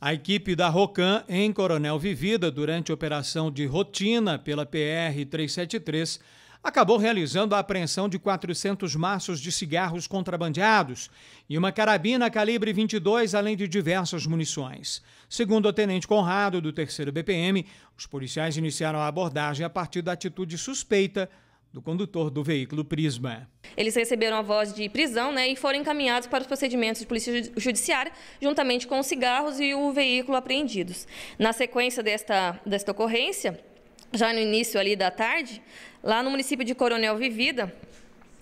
A equipe da Rocan, em Coronel Vivida, durante operação de rotina pela PR-373, acabou realizando a apreensão de 400 maços de cigarros contrabandeados e uma carabina calibre 22, além de diversas munições. Segundo o tenente Conrado, do 3 BPM, os policiais iniciaram a abordagem a partir da atitude suspeita do condutor do veículo Prisma. Eles receberam a voz de prisão né, e foram encaminhados para os procedimentos de polícia judiciária, juntamente com os cigarros e o veículo apreendidos. Na sequência desta, desta ocorrência, já no início ali da tarde, lá no município de Coronel Vivida,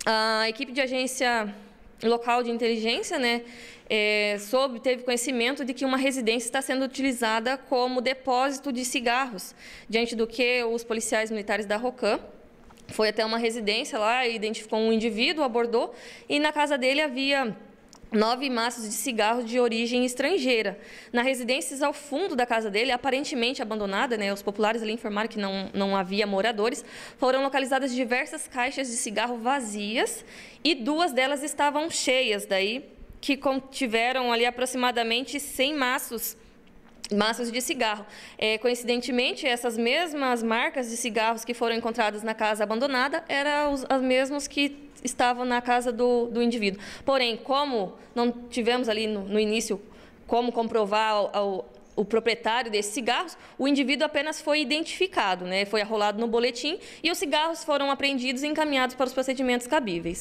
a equipe de agência local de inteligência, né, é, soube, teve conhecimento de que uma residência está sendo utilizada como depósito de cigarros, diante do que os policiais militares da ROCAM foi até uma residência lá, identificou um indivíduo, abordou e na casa dele havia nove maços de cigarro de origem estrangeira. Na residência ao fundo da casa dele, aparentemente abandonada, né, os populares ali informaram que não, não havia moradores, foram localizadas diversas caixas de cigarro vazias e duas delas estavam cheias, daí que contiveram ali aproximadamente 100 maços massas de cigarro. É, coincidentemente, essas mesmas marcas de cigarros que foram encontradas na casa abandonada eram os, as mesmas que estavam na casa do, do indivíduo. Porém, como não tivemos ali no, no início como comprovar o proprietário desses cigarros, o indivíduo apenas foi identificado, né? foi arrolado no boletim e os cigarros foram apreendidos e encaminhados para os procedimentos cabíveis.